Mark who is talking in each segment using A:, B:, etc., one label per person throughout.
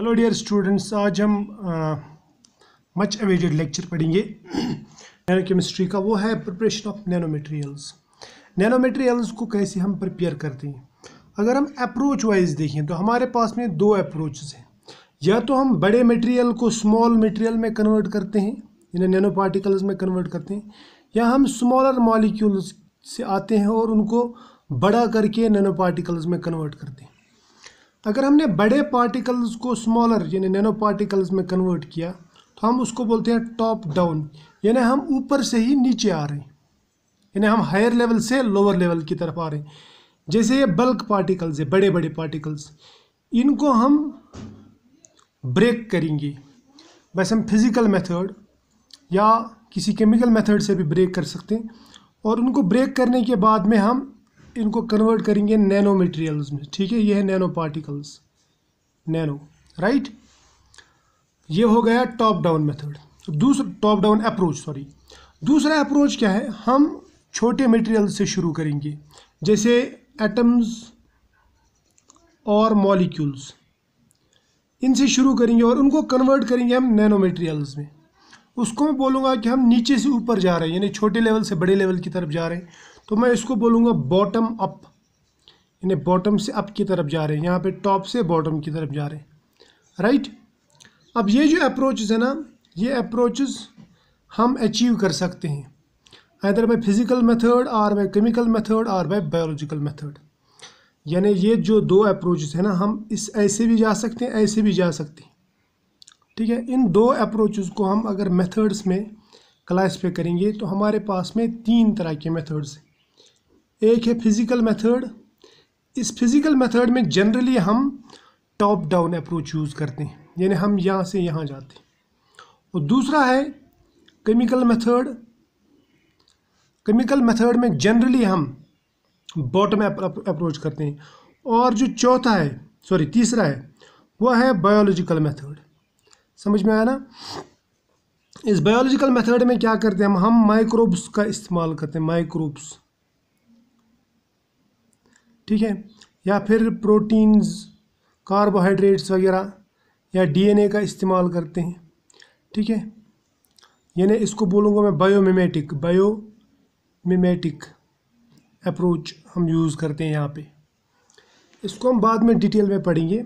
A: hello dear students आज हम much awaited lecture पढ़ेंगे नैनो केमिस्ट्री का वो है preparation of nano materials nano materials को कैसे हम प्रिपेयर करते हैं अगर हम अप्रोच वाइज देखें तो हमारे पास में दो अप्रोचेस हैं या तो हम बड़े मटेरियल को स्मॉल मटेरियल में कन्वर्ट करते हैं इन्हें नैनो पार्टिकल्स में कन्वर्ट करते हैं या हम स्मॉलर मॉलिक्यूल्स से आते हैं और उनको बड़ा करके नैनो पार्टिकल्स में कन्वर्ट करते हैं अगर हमने बड़े पार्टिकल्स को स्मॉलर यानी नैनो पार्टिकल्स में कन्वर्ट किया तो हम उसको बोलते हैं टॉप डाउन यानी हम ऊपर से ही नीचे आ रहे हैं यानी हम हायर लेवल से लोअर लेवल की तरफ आ रहे हैं जैसे ये बल्क पार्टिकल्स है बड़े बड़े पार्टिकल्स इनको हम ब्रेक करेंगे वैसे हम फिज़िकल मेथड या किसी केमिकल मेथड से भी ब्रेक कर सकते हैं और उनको ब्रेक करने के बाद में हम इनको कन्वर्ट करेंगे नैनो मटेरियल्स में ठीक है ये है नैनो पार्टिकल्स नैनो राइट ये हो गया टॉप डाउन मेथड दूसरा टॉप डाउन अप्रोच सॉरी दूसरा अप्रोच क्या है हम छोटे मटेरियल से शुरू करेंगे जैसे एटम्स और मॉलिक्यूल्स इनसे शुरू करेंगे और उनको कन्वर्ट करेंगे हम नैनो मटेरियल्स में उसको मैं बोलूँगा कि हम नीचे से ऊपर जा रहे हैं यानी छोटे लेवल से बड़े लेवल की तरफ जा रहे हैं तो मैं इसको बोलूँगा बॉटम अप यानी बॉटम से अप की तरफ जा रहे हैं यहाँ पे टॉप से बॉटम की तरफ जा रहे हैं राइट अब ये जो अप्रोचेज़ है ना ये अप्रोचेज़ हम अचीव कर सकते हैं आइदर बाई फिज़िकल मेथड और बाई केमिकल मेथड और बाई बायोलॉजिकल मेथड यानी ये जो दो अप्रोचेज़ हैं ना हम इस ऐसे भी जा सकते हैं ऐसे भी जा सकते हैं ठीक है इन दो अप्रोचेज़ को हम अगर मेथड्स में क्लासीफाई करेंगे तो हमारे पास में तीन तरह के मेथड्स हैं एक है फिज़िकल मेथड इस फिज़िकल मेथड में जनरली हम टॉप डाउन अप्रोच यूज़ करते हैं यानी हम यहाँ से यहाँ जाते हैं और दूसरा है केमिकल मेथड केमिकल मेथड में जनरली हम बॉटम अप्रोच करते हैं और जो चौथा है सॉरी तीसरा है वह है बायोलॉजिकल मेथड समझ में आया ना इस बायोलॉजिकल मेथड में क्या करते हैं हम हम माइक्रोब्स का इस्तेमाल करते हैं माइक्रोब्स ठीक है या फिर प्रोटीन्स कार्बोहाइड्रेट्स वगैरह या डीएनए का इस्तेमाल करते हैं ठीक है यानी इसको बोलूँगा मैं बायो बायोमिमेटिक अप्रोच हम यूज़ करते हैं यहाँ पे इसको हम बाद में डिटेल में पढ़ेंगे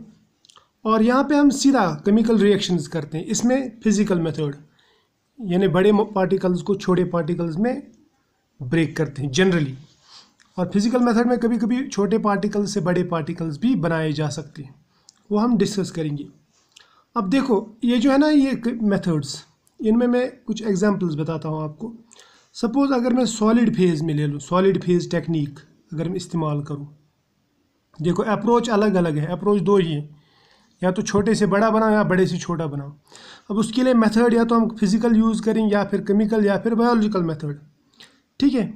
A: और यहाँ पे हम सीधा केमिकल रिएक्शंस करते हैं इसमें फिज़िकल मेथड यानी बड़े पार्टिकल्स को छोटे पार्टिकल्स में ब्रेक करते हैं जनरली और फिज़िकल मेथड में कभी कभी छोटे पार्टिकल से बड़े पार्टिकल्स भी बनाए जा सकते हैं वो हम डिस्कस करेंगे अब देखो ये जो है ना ये मेथड्स इनमें मैं कुछ एग्जांपल्स बताता हूँ आपको सपोज़ अगर मैं सॉलिड फेज़ में ले लूँ सॉलिड फेज़ टेक्निक अगर मैं इस्तेमाल करूँ देखो अप्रोच अलग अलग है अप्रोच दो ही है या तो छोटे से बड़ा बनाओ या बड़े से छोटा बनाओ अब उसके लिए मेथड या तो हम फिज़िकल यूज़ करें या फिर केमिकल या फिर बायोलॉजिकल मेथड ठीक है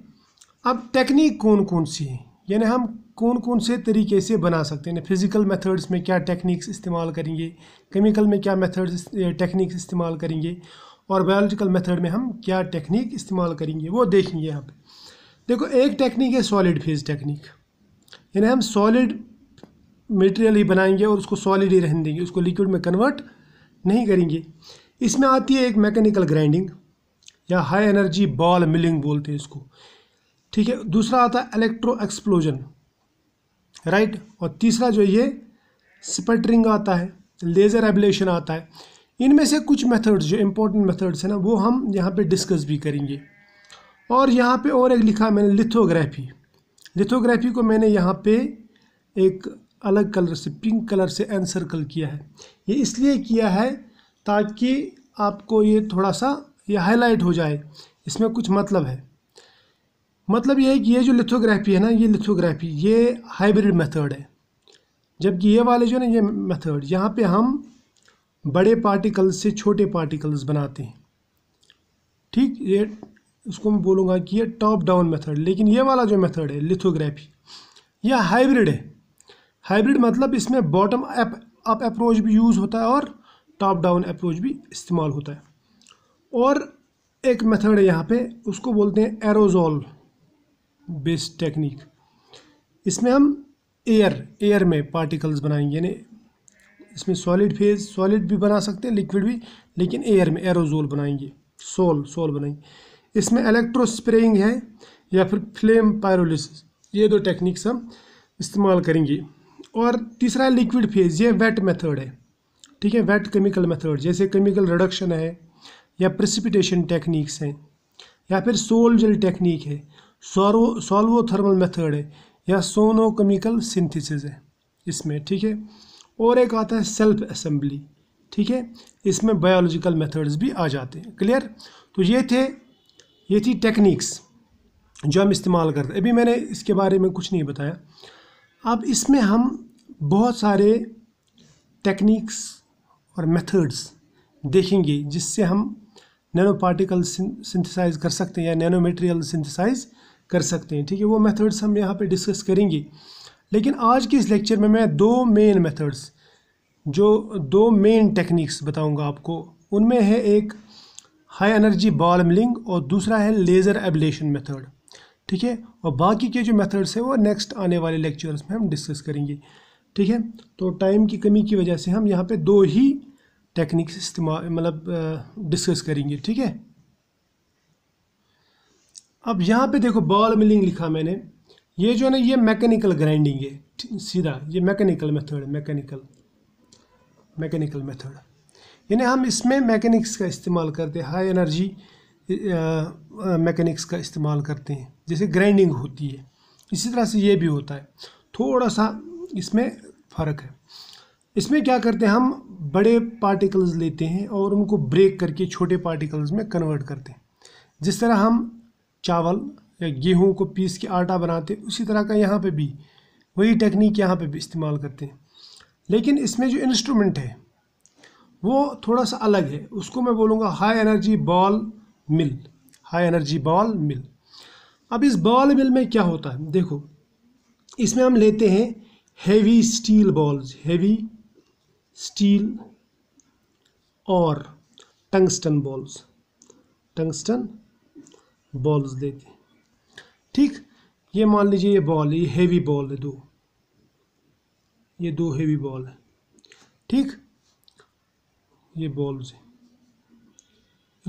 A: अब टेक्निक कौन कौन सी है यानी हम कौन कौन से तरीके से बना सकते हैं फिज़िकल मेथड्स में क्या टेक्निक्स इस्तेमाल करेंगे केमिकल में क्या मेथड्स टेक्निक्स इस्तेमाल करेंगे और बायोलॉजिकल मेथड में हम क्या टेक्निक इस्तेमाल करेंगे वो देखेंगे यहाँ पे देखो एक टेक्निक है सॉलिड फेज टेक्निक यानी हम सॉलिड मटेरियल ही बनाएंगे और उसको सॉलिड ही रहने देंगे उसको लिक्विड में कन्वर्ट नहीं करेंगे इसमें आती है एक मैकेनिकल ग्राइंडिंग या हाई एनर्जी बॉल मिलिंग बोलते हैं इसको ठीक है दूसरा आता है इलेक्ट्रो एक्सप्लोजन राइट और तीसरा जो ये स्पटरिंग आता है लेज़र एबलेशन आता है इनमें से कुछ मेथड्स जो इम्पोर्टेंट मेथड्स हैं ना वो हम यहाँ पे डिस्कस भी करेंगे और यहाँ पे और एक लिखा मैंने लिथोग्राफी लिथोग्राफी को मैंने यहाँ पे एक अलग कलर से पिंक कलर से एनसर्कल किया है ये इसलिए किया है ताकि आपको ये थोड़ा सा ये हाईलाइट हो जाए इसमें कुछ मतलब है मतलब ये है कि ये जो लिथोग्राफी है ना ये लिथोग्राफी ये हाइब्रिड मेथड है जबकि ये वाले जो ना ये मेथड यहाँ पे हम बड़े पार्टिकल से छोटे पार्टिकल्स बनाते हैं ठीक ये उसको मैं बोलूँगा कि ये टॉप डाउन मेथड लेकिन ये वाला जो मेथड है लिथोग्राफी यह हाइब्रिड है हाइब्रिड मतलब इसमें बॉटम अप अप अप्रोच भी यूज़ होता है और टॉप डाउन अप्रोच भी इस्तेमाल होता है और एक मेथड है यहाँ पे उसको बोलते हैं एरोजोल बेस्ड टेक्निक इसमें हम एयर एयर में पार्टिकल्स बनाएंगे यानी इसमें सॉलिड फेज सॉलिड भी बना सकते हैं लिक्विड भी लेकिन एयर में एरोजोल बनाएंगे सोल सोल बनाएंगे इसमें इलेक्ट्रो स्प्रेइंग है या फिर फ्लेम पायरोलिस ये दो टेक्निक्स हम इस्तेमाल करेंगे और तीसरा लिक्विड फेज ये वेट मेथड है ठीक है वेट केमिकल मेथड जैसे केमिकल रिडक्शन है या प्रिसिपिटेशन टेक्निक्स हैं या फिर सोल जेल टेक्निक है सॉर्वो सॉल्वो थर्मल मेथड है या सोनो केमिकल सिंथेसिस है इसमें ठीक है और एक आता है सेल्फ असम्बली ठीक है इसमें बायोलॉजिकल मेथड्स भी आ जाते हैं क्लियर तो ये थे ये थी टेक्निक्स जो हम इस्तेमाल करते हैं अभी मैंने इसके बारे में कुछ नहीं बताया अब इसमें हम बहुत सारे टेक्निक्स और मेथड्स देखेंगे जिससे हम नैनो पार्टिकल सिंथेसाइज कर सकते हैं या नैनो मटेरियल सिंथेसाइज कर सकते हैं ठीक है वो मेथड्स हम यहाँ पे डिस्कस करेंगे लेकिन आज के इस लेक्चर में मैं दो मेन मेथड्स जो दो मेन टेक्निक्स बताऊंगा आपको उनमें है एक हाई एनर्जी बॉल मिलिंग और दूसरा है लेज़र एबलेशन मेथड ठीक है और बाकी के जो मेथड्स हैं वो नेक्स्ट आने वाले लेक्चर्स में हम डिस्कस करेंगे ठीक है तो टाइम की कमी की वजह से हम यहाँ पे दो ही टेक्निक्स इस्तेमाल मतलब डिस्कस करेंगे ठीक है अब यहाँ पे देखो बॉल मिलिंग लिखा मैंने ये जो है ना ये मैकेनिकल ग्राइंडिंग है सीधा ये मैकेनिकल मेथड है मैकेनिकल मैकेनिकल मेथड यानी हम इसमें मैकेनिक्स का इस्तेमाल करते हैं हाई एनर्जी मैकेनिक्स का इस्तेमाल करते हैं जैसे ग्राइंडिंग होती है इसी तरह से ये भी होता है थोड़ा सा इसमें फ़र्क है इसमें क्या करते हैं हम बड़े पार्टिकल्स लेते हैं और उनको ब्रेक करके छोटे पार्टिकल्स में कन्वर्ट करते हैं जिस तरह हम चावल या गेहूँ को पीस के आटा बनाते उसी तरह का यहाँ पे भी वही टेक्निक यहाँ पे भी इस्तेमाल करते हैं लेकिन इसमें जो इंस्ट्रूमेंट है वो थोड़ा सा अलग है उसको मैं बोलूँगा high energy ball mill high energy ball mill अब इस बॉल मिल में क्या होता है देखो इसमें हम लेते हैं heavy steel balls heavy steel और टंगस्टन बॉल्स टंगस्टन बॉल्स हैं ठीक ये मान लीजिए ये बॉल ये हेवी बॉल है दो ये दो हेवी बॉल है ठीक ये बॉल्स है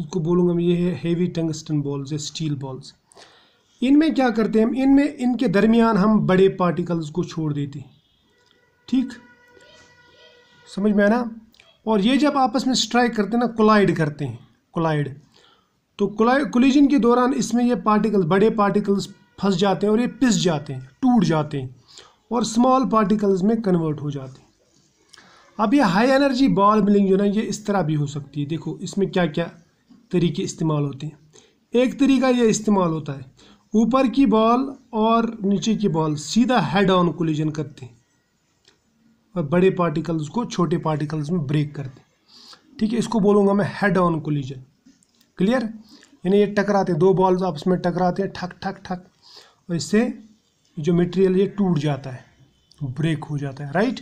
A: इसको बोलूँगा मैं ये है हेवी टंगस्टन बॉल्स है स्टील बॉल्स इनमें क्या करते हैं हम इनमें इनके दरमियान हम बड़े पार्टिकल्स को छोड़ देते ठीक समझ में आया ना और ये जब आपस में स्ट्राइक करते हैं ना कोलाइड करते हैं कोलाइड तो कोलिजन के दौरान इसमें ये पार्टिकल बड़े पार्टिकल्स फंस जाते हैं और ये पिस जाते हैं टूट जाते हैं और स्मॉल पार्टिकल्स में कन्वर्ट हो जाते हैं अब ये हाई एनर्जी बॉल मिलिंग जो ना ये इस तरह भी हो सकती है देखो इसमें क्या क्या तरीके इस्तेमाल होते हैं एक तरीका ये इस्तेमाल होता है ऊपर की बॉल और नीचे की बॉल सीधा हेड ऑन कोलिजन करते हैं और बड़े पार्टिकल्स को छोटे पार्टिकल्स में ब्रेक करते हैं ठीक है इसको बोलूँगा मैं हेड ऑन कोलिजन क्लियर यानी ये टकराते दो बॉल्स आपस में टकराते हैं ठक ठक ठक और इससे जो मटेरियल ये टूट जाता है ब्रेक हो जाता है राइट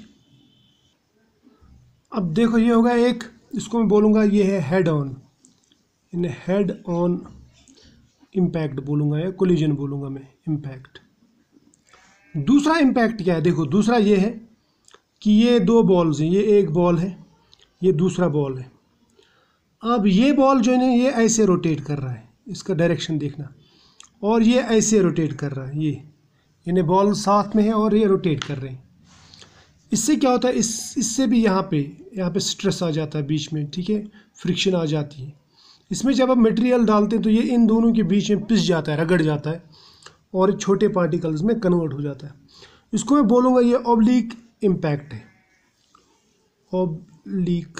A: अब देखो ये होगा एक इसको मैं बोलूँगा ये है हेड ऑन यानी हेड ऑन इम्पैक्ट बोलूँगा या कोलिजन बोलूँगा मैं इम्पैक्ट दूसरा इम्पैक्ट क्या है देखो दूसरा ये है कि ये दो बॉल्स हैं ये एक बॉल है ये दूसरा बॉल है अब ये बॉल जो है ये ऐसे रोटेट कर रहा है इसका डायरेक्शन देखना और ये ऐसे रोटेट कर रहा है ये यानी बॉल साथ में है और ये रोटेट कर रहे हैं इससे क्या होता है इस इससे भी यहाँ पे यहाँ पे स्ट्रेस आ जाता है बीच में ठीक है फ्रिक्शन आ जाती है इसमें जब आप मटेरियल डालते हैं तो ये इन दोनों के बीच में पिस जाता है रगड़ जाता है और छोटे पार्टिकल्स में कन्वर्ट हो जाता है इसको मैं बोलूँगा ये ओब्लिक इम्पैक्ट है ओब्लिक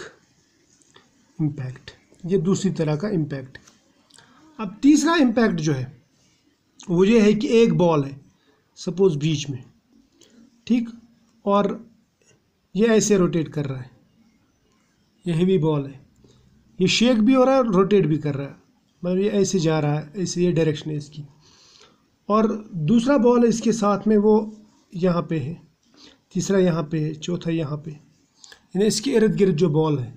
A: इम्पैक्ट ये दूसरी तरह का इम्पैक्ट अब तीसरा इम्पैक्ट जो है वो ये है कि एक बॉल है सपोज बीच में ठीक और ये ऐसे रोटेट कर रहा है ये हैवी बॉल है ये शेक भी हो रहा है और रोटेट भी कर रहा है मतलब ये ऐसे जा रहा है ऐसे ये डायरेक्शन है इसकी और दूसरा बॉल है इसके साथ में वो यहाँ पे है तीसरा यहाँ पे है चौथा यहाँ पे यानी इसके इर्द गिर्द जो बॉल है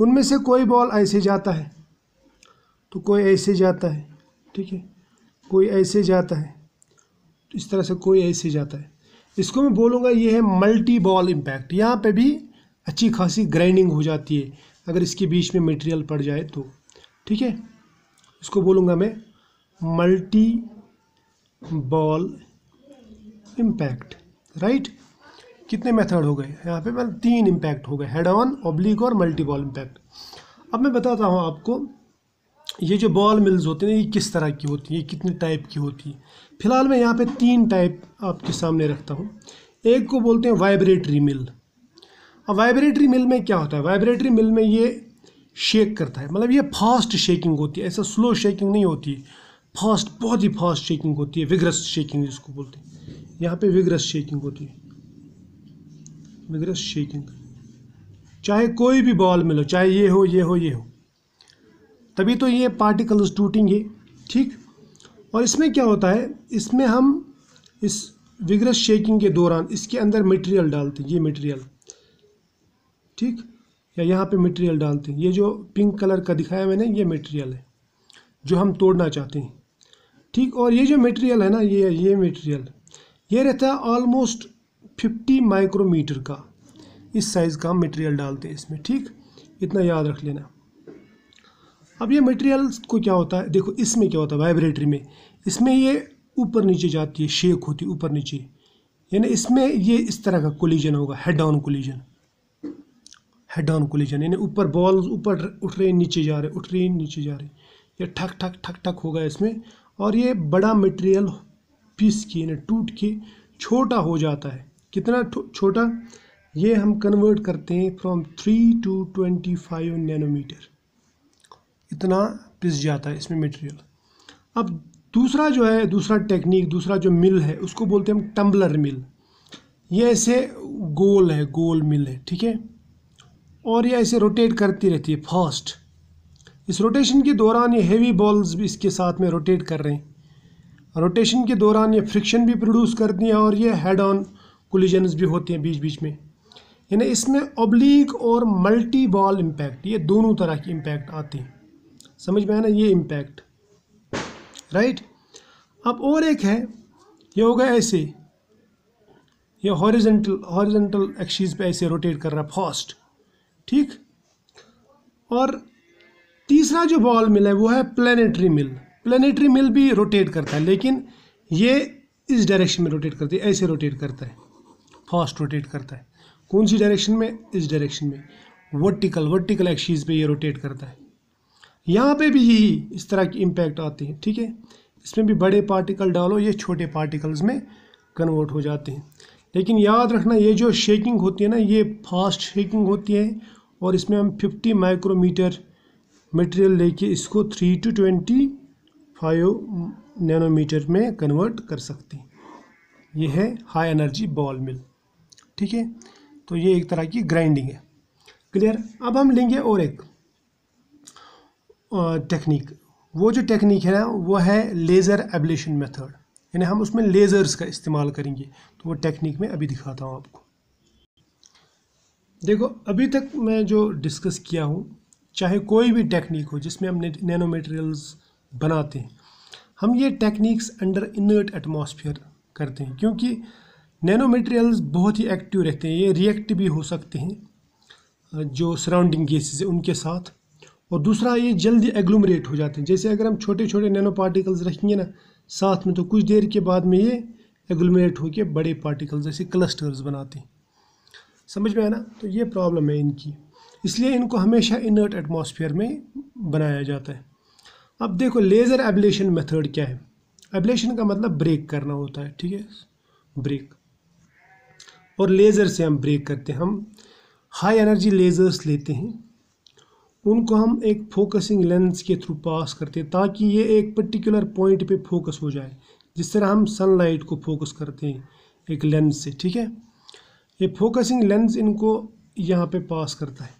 A: उनमें से कोई बॉल ऐसे जाता है तो कोई ऐसे जाता है ठीक है कोई ऐसे जाता है तो इस तरह से कोई ऐसे जाता है इसको मैं बोलूँगा ये है मल्टी बॉल इम्पैक्ट यहाँ पे भी अच्छी खासी ग्राइंडिंग हो जाती है अगर इसके बीच में मटेरियल पड़ जाए तो ठीक है इसको बोलूँगा मैं मल्टी बॉल इम्पैक्ट राइट कितने मेथड हो गए यहाँ पे मतलब तीन इम्पैक्ट हो गए हेड ऑन ऑब्लिक और मल्टीबॉल इम्पैक्ट अब मैं बताता हूँ आपको ये जो बॉल मिल्स होते हैं ये किस तरह की होती है ये कितने टाइप की होती है फिलहाल मैं यहाँ पे तीन टाइप आपके सामने रखता हूँ एक को बोलते हैं वाइब्रेटरी मिल अब वाइब्रेटरी मिल में क्या होता है वाइब्रेटरी मिल में ये शेक करता है मतलब ये फास्ट शेकिंग होती है ऐसा स्लो शेकिंग नहीं होती फास्ट बहुत ही फास्ट शेकिंग होती है विग्रस शेकिंग जिसको बोलते हैं यहाँ पे विग्रस शेकिंग होती है मगर शेकिंग चाहे कोई भी बॉल मिलो चाहे ये हो ये हो ये हो तभी तो ये पार्टिकल्स टूटेंगे ठीक और इसमें क्या होता है इसमें हम इस विग्रस शेकिंग के दौरान इसके अंदर मटेरियल डालते हैं ये मटेरियल ठीक या यहाँ पे मटेरियल डालते हैं ये जो पिंक कलर का दिखाया मैंने ये मटेरियल है जो हम तोड़ना चाहते हैं ठीक और ये जो मटेरियल है ना ये ये मटेरियल ये रहता है ऑलमोस्ट 50 माइक्रोमीटर का इस साइज़ का मटेरियल डालते हैं इसमें ठीक इतना याद रख लेना अब ये मटेरियल को क्या होता है देखो इसमें क्या होता है वाइब्रेटरी में इसमें ये ऊपर नीचे जाती है शेक होती है ऊपर नीचे यानी इसमें ये इस तरह का कोलिजन होगा head down collision head down collision यानी ऊपर बॉल ऊपर उठ रहे नीचे जा रहे उठ रहे नीचे जा रहे ये ठक ठक ठक ठक होगा इसमें और ये बड़ा मटेरियल पीस के यानी टूट के छोटा हो जाता है कितना छोटा ये हम कन्वर्ट करते हैं from three to twenty five nanometre इतना पिस जाता है इसमें मटेरियल अब दूसरा जो है दूसरा टेक्निक दूसरा जो मिल है उसको बोलते हैं हम टम्बलर मिल ये ऐसे गोल है गोल मिल है ठीक है और ये ऐसे रोटेट करती रहती है फास्ट इस रोटेशन के दौरान ये हेवी बॉल्स भी इसके साथ में रोटेट कर रहे हैं रोटेशन के दौरान ये फ्रिक्शन भी प्रोड्यूस करती हैं और ये हेड ऑन कोलिजन्स भी होते हैं बीच बीच में यानी इसमें ओब्लिक और मल्टी बॉल इम्पैक्ट ये दोनों तरह की इम्पैक्ट आते हैं समझ में आना ना ये इम्पैक्ट राइट अब और एक है ये होगा ऐसे ये हॉरिजेंटल हॉरिजेंटल एक्शीज पे ऐसे रोटेट कर रहा है फास्ट ठीक और तीसरा जो बॉल मिल है वो है प्लानिटरी मिल प्लानिटरी मिल भी रोटेट करता है लेकिन ये इस डायरेक्शन में रोटेट करती है ऐसे रोटेट करता है फास्ट रोटेट करता है कौन सी डायरेक्शन में इस डायरेक्शन में वर्टिकल वर्टिकल एक्शीज पे ये रोटेट करता है यहाँ पे भी यही इस तरह की इम्पैक्ट आते हैं ठीक है इसमें भी बड़े पार्टिकल डालो ये छोटे पार्टिकल्स में कन्वर्ट हो जाते हैं लेकिन याद रखना ये जो शेकिंग होती है ना ये फास्ट शेकिंग होती है और इसमें हम 50 माइक्रोमीटर मटेरियल लेके इसको 3 टू 25 नैनोमीटर में कन्वर्ट कर सकते हैं ये है हाई एनर्जी बॉल मिल ठीक है तो ये एक तरह की ग्राइंडिंग है क्लियर अब हम लेंगे और एक टेक्निक वो जो टेक्निक है ना वो है लेज़र एबलेशन मेथड यानी हम उसमें लेज़र्स का इस्तेमाल करेंगे तो वो टेक्निक में अभी दिखाता हूँ आपको देखो अभी तक मैं जो डिस्कस किया हूँ चाहे कोई भी टेक्निक हो जिसमें हम नैनो मटेरियल्स बनाते हैं हम ये टेक्निक्स अंडर इनर्ट एटमॉस्फेयर करते हैं क्योंकि नैनो मटेरियल्स बहुत ही एक्टिव रहते हैं ये रिएक्ट भी हो सकते हैं जो सराउंडिंग गैसेज हैं उनके साथ और दूसरा ये जल्दी एग्लोमरेट हो जाते हैं जैसे अगर हम छोटे छोटे नैनो पार्टिकल्स रखेंगे ना साथ में तो कुछ देर के बाद में ये एग्लोमरेट होकर बड़े पार्टिकल्स जैसे क्लस्टर्स बनाते हैं समझ में आया ना तो ये प्रॉब्लम है इनकी इसलिए इनको हमेशा इनर्ट एटमॉस्फेयर में बनाया जाता है अब देखो लेज़र एबलेशन मेथड क्या है एबलेशन का मतलब ब्रेक करना होता है ठीक है ब्रेक और लेज़र से हम ब्रेक करते हैं हम हाई एनर्जी लेज़र्स लेते हैं उनको हम एक फोकसिंग लेंस के थ्रू पास करते हैं ताकि ये एक पर्टिकुलर पॉइंट पे फोकस हो जाए जिस तरह हम सनलाइट को फोकस करते हैं एक लेंस से ठीक है ये फोकसिंग लेंस इनको यहाँ पे पास करता है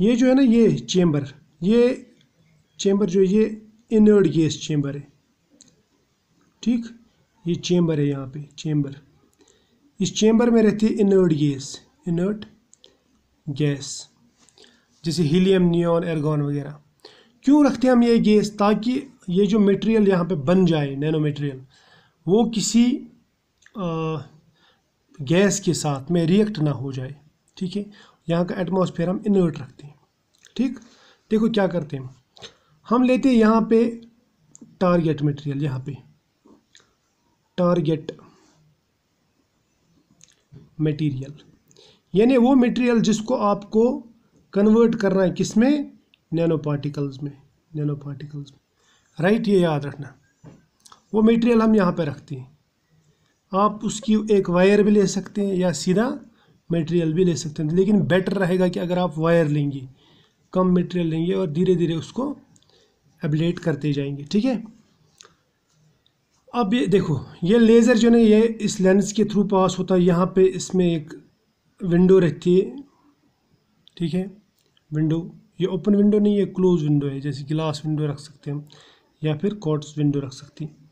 A: ये जो है ना ये चेम्बर ये चैम्बर जो ये इनर्ड गैस चैम्बर है ठीक ये चैम्बर है यहाँ पे चैम्बर इस चेंबर में रहती है इनर्ट गैस इनर्ट गैस जैसे हीलियम नियॉन एर्गॉन वगैरह क्यों रखते हैं हम ये गैस ताकि ये जो मटेरियल यहाँ पे बन जाए नैनो मटेरियल वो किसी गैस के साथ में रिएक्ट ना हो जाए ठीक है यहाँ का एटमॉस्फेयर हम इनर्ट रखते हैं ठीक देखो क्या करते हैं हम लेते हैं यहाँ पे टारगेट मटेरियल यहाँ पे टारगेट मटेरियल यानी वो मटेरियल जिसको आपको कन्वर्ट करना है किस में नैनो पार्टिकल्स में नैनो पार्टिकल्स में राइट ये याद रखना वो मटेरियल हम यहाँ पे रखते हैं आप उसकी एक वायर भी ले सकते हैं या सीधा मटेरियल भी ले सकते हैं लेकिन बेटर रहेगा कि अगर आप वायर लेंगे कम मटेरियल लेंगे और धीरे धीरे उसको अपडेट करते जाएंगे ठीक है अब ये देखो ये लेज़र जो है ये इस लेंस के थ्रू पास होता है यहाँ पे इसमें एक विंडो रहती है ठीक है विंडो ये ओपन विंडो नहीं है क्लोज विंडो है जैसे ग्लास विंडो रख सकते हैं या फिर कॉट्स विंडो रख सकते हैं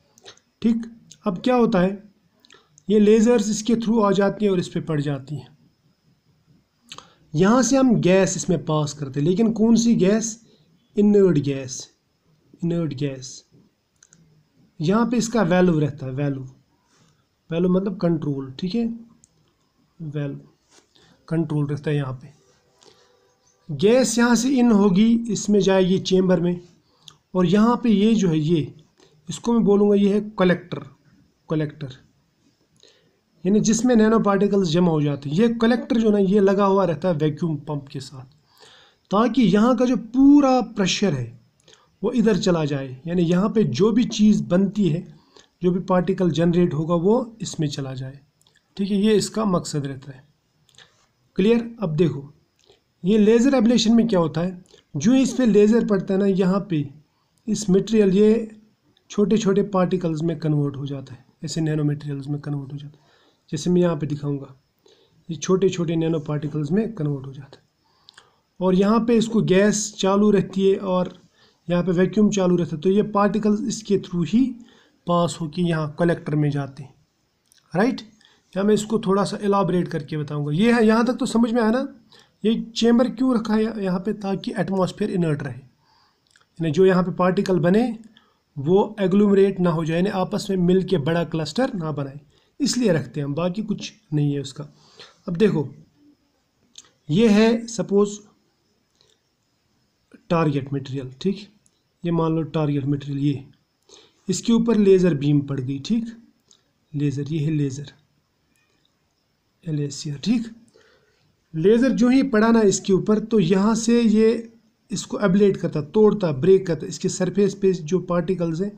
A: ठीक अब क्या होता है ये लेज़र्स इसके थ्रू आ जाती हैं और इस पर पड़ जाती हैं यहाँ से हम गैस इसमें पास करते हैं लेकिन कौन सी gas inert gas inert gas यहाँ पे इसका वैल्यू रहता है वैल्यू वैल्यू मतलब कंट्रोल ठीक है वैल्यू कंट्रोल रहता है यहाँ पे गैस यहाँ से इन होगी इसमें जाएगी चेम्बर में और यहाँ पे ये जो है ये इसको मैं बोलूँगा ये है कलेक्टर कलेक्टर यानी जिसमें नैनो पार्टिकल्स जमा हो जाते हैं ये कलेक्टर जो ना ये लगा हुआ रहता है वैक्यूम पंप के साथ ताकि यहाँ का जो पूरा प्रेशर है वो इधर चला जाए यानी यहाँ पे जो भी चीज़ बनती है जो भी पार्टिकल जनरेट होगा वो इसमें चला जाए ठीक है ये इसका मकसद रहता है क्लियर अब देखो ये लेज़र एबलेशन में क्या होता है जो इस पर लेज़र पड़ता है ना यहाँ पे इस मटेरियल ये छोटे छोटे पार्टिकल्स में कन्वर्ट हो जाता है ऐसे नैनो मटेरियल्स में कन्वर्ट हो जाता है जैसे मैं यहाँ पे दिखाऊंगा ये छोटे छोटे नैनो पार्टिकल्स में कन्वर्ट हो जाता है और यहाँ पे इसको गैस चालू रहती है और यहाँ पे वैक्यूम चालू रहता है तो ये पार्टिकल्स इसके थ्रू ही पास होकर यहाँ कलेक्टर में जाते हैं राइट यहाँ मैं इसको थोड़ा सा एलाबरेट करके बताऊँगा ये है यहाँ तक तो समझ में आया ना ये चेम्बर क्यों रखा है यहाँ पर ताकि एटमोसफियर इनर्ट रहे यानी जो यहाँ पर पार्टिकल बने वो एग्लूमरेट ना हो जाए यानी आपस में मिल के बड़ा क्लस्टर ना बनाए इसलिए रखते हैं हम बाकी कुछ नहीं है उसका अब देखो ये है सपोज़ टारगेट मटेरियल ठीक ये मान लो टारगेट मटेरियल ये इसके ऊपर लेज़र बीम पड़ गई ठीक लेज़र ये है लेज़र एल एसियर ठीक लेज़र जो ही पड़ा ना इसके ऊपर तो यहाँ से ये इसको एबलेट करता तोड़ता ब्रेक करता इसके सरफेस पे जो पार्टिकल्स हैं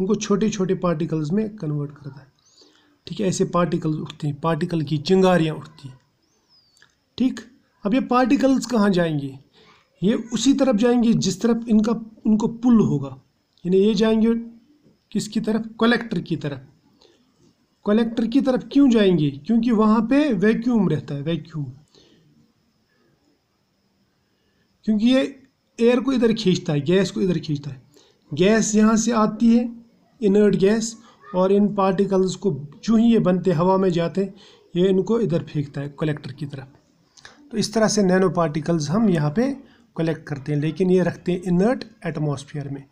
A: उनको छोटे छोटे पार्टिकल्स में कन्वर्ट करता है ठीक है ऐसे पार्टिकल्स उठते हैं पार्टिकल की चिंगारियाँ उठती हैं ठीक अब ये पार्टिकल्स कहाँ जाएंगे ये उसी तरफ जाएंगे जिस तरफ इनका उनको पुल होगा यानी ये जाएंगे किसकी तरफ कलेक्टर की तरफ कलेक्टर की तरफ क्यों जाएंगे क्योंकि वहाँ पे वैक्यूम रहता है वैक्यूम क्योंकि ये एयर को इधर खींचता है गैस को इधर खींचता है गैस यहाँ से आती है इनर्ट गैस और इन पार्टिकल्स को जो ही ये बनते हवा में जाते ये इनको इधर फेंकता है कलेक्टर की तरफ तो इस तरह से नैनो पार्टिकल्स हम यहाँ पे कलेक्ट करते हैं लेकिन ये रखते हैं इनर्ट एटमॉस्फेयर में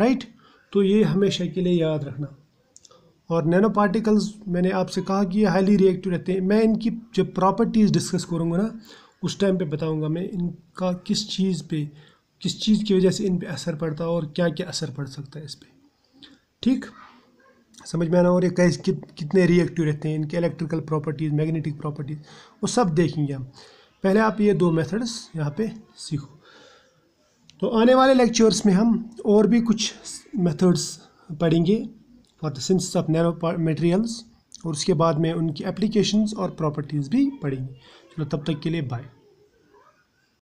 A: राइट तो ये हमेशा के लिए याद रखना और नैनो पार्टिकल्स मैंने आपसे कहा कि ये हाईली रिएक्टिव रहते हैं मैं इनकी जब प्रॉपर्टीज़ डिस्कस करूँगा ना उस टाइम पे बताऊँगा मैं इनका किस चीज़ पे किस चीज़ की वजह से इन पे असर पड़ता है और क्या क्या असर पड़ सकता है इस पर ठीक समझ में आना और ये कैसे कितने रिएक्टिव रहते हैं इनके इलेक्ट्रिकल प्रॉपर्टीज़ मैग्नेटिक प्रॉपर्टीज़ वो सब देखेंगे हम पहले आप ये दो मेथड्स यहाँ पे सीखो तो आने वाले लेक्चर्स में हम और भी कुछ मेथड्स पढ़ेंगे for the synthesis of nano materials और उसके बाद में उनकी एप्लीकेशंस और प्रॉपर्टीज़ भी पढ़ेंगे चलो तब तक के लिए बाय